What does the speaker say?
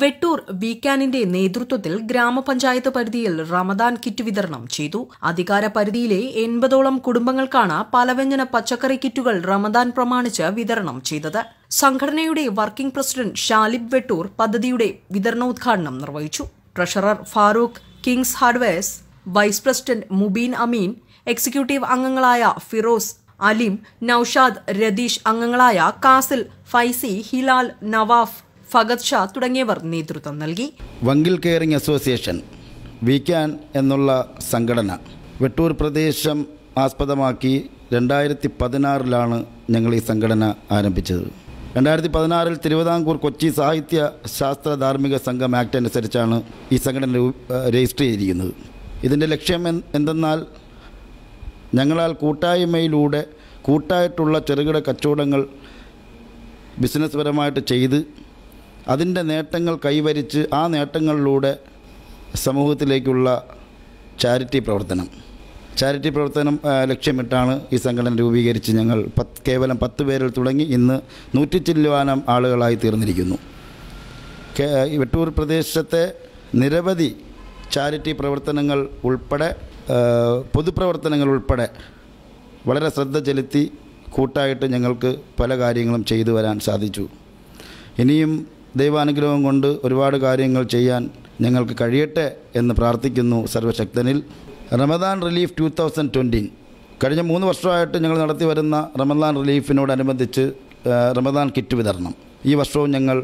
വെട്ടൂർ ബീക്കാനിന്റെ നേതൃത്വത്തിൽ ഗ്രാമപഞ്ചായത്ത് പരിധിയിൽ റമദാൻ കിറ്റ് വിതരണം ചെയ്തു അധികാര പരിധിയിലെ എൺപതോളം കുടുംബങ്ങൾക്കാണ് പലവ്യഞ്ജന പച്ചക്കറി കിറ്റുകൾ റമദാൻ പ്രമാണിച്ച് വിതരണം ചെയ്തത് സംഘടനയുടെ വർക്കിംഗ് പ്രസിഡന്റ് ഷാലിബ് വെട്ടൂർ പദ്ധതിയുടെ വിതരണോദ്ഘാടനം നിർവഹിച്ചു treasurer Farooq kings hardwares vice president Mubeen Ameen executive അംഗങ്ങളായ ഫിറോസ് അലിം നൌഷാദ് രതീഷ് അംഗങ്ങളായ കാസിൽ ഫൈസി ഹിലാൽ നവാഫ് ഫഗത് ഷാ തുടങ്ങിയവർ നേതൃത്വം നൽകി വങ്കിൽ കെയറിംഗ് അസോസിയേഷൻ വിക്യാൻ എന്നുള്ള സംഘടന വെട്ടൂർ പ്രദേശം ആസ്പദമാക്കി രണ്ടായിരത്തി പതിനാറിലാണ് ഞങ്ങൾ ഈ സംഘടന ആരംഭിച്ചത് രണ്ടായിരത്തി പതിനാറിൽ തിരുവിതാംകൂർ കൊച്ചി സാഹിത്യ ശാസ്ത്ര ധാർമ്മിക സംഘം ആക്ട് അനുസരിച്ചാണ് ഈ സംഘടന രജിസ്റ്റർ ചെയ്തിരിക്കുന്നത് ഇതിൻ്റെ ലക്ഷ്യം എന്തെന്നാൽ ഞങ്ങളാൽ കൂട്ടായ്മയിലൂടെ കൂട്ടായിട്ടുള്ള ചെറുകിട കച്ചവടങ്ങൾ പരമായിട്ട് ചെയ്ത് അതിൻ്റെ നേട്ടങ്ങൾ കൈവരിച്ച് ആ നേട്ടങ്ങളിലൂടെ സമൂഹത്തിലേക്കുള്ള ചാരിറ്റി പ്രവർത്തനം ചാരിറ്റി പ്രവർത്തനം ലക്ഷ്യമിട്ടാണ് ഈ സംഘടന രൂപീകരിച്ച് ഞങ്ങൾ പത്ത് കേവലം പത്ത് പേരിൽ തുടങ്ങി ഇന്ന് നൂറ്റി ചില്ലുവാനം ആളുകളായി തീർന്നിരിക്കുന്നു വെട്ടൂർ പ്രദേശത്തെ നിരവധി ചാരിറ്റി പ്രവർത്തനങ്ങൾ ഉൾപ്പെടെ പൊതുപ്രവർത്തനങ്ങൾ ഉൾപ്പെടെ വളരെ ശ്രദ്ധ ചെലുത്തി കൂട്ടായിട്ട് ഞങ്ങൾക്ക് പല കാര്യങ്ങളും ചെയ്തു വരാൻ സാധിച്ചു ഇനിയും ദൈവാനുഗ്രഹം കൊണ്ട് ഒരുപാട് കാര്യങ്ങൾ ചെയ്യാൻ ഞങ്ങൾക്ക് കഴിയട്ടെ എന്ന് പ്രാർത്ഥിക്കുന്നു സർവശക്തനിൽ Ramadan relief two thousand twenty കഴിഞ്ഞ മൂന്ന് വർഷമായിട്ട് ഞങ്ങൾ നടത്തി വരുന്ന റമദാൻ റിലീഫിനോടനുബന്ധിച്ച് റമദാൻ കിറ്റ് വിതരണം ഈ വർഷവും ഞങ്ങൾ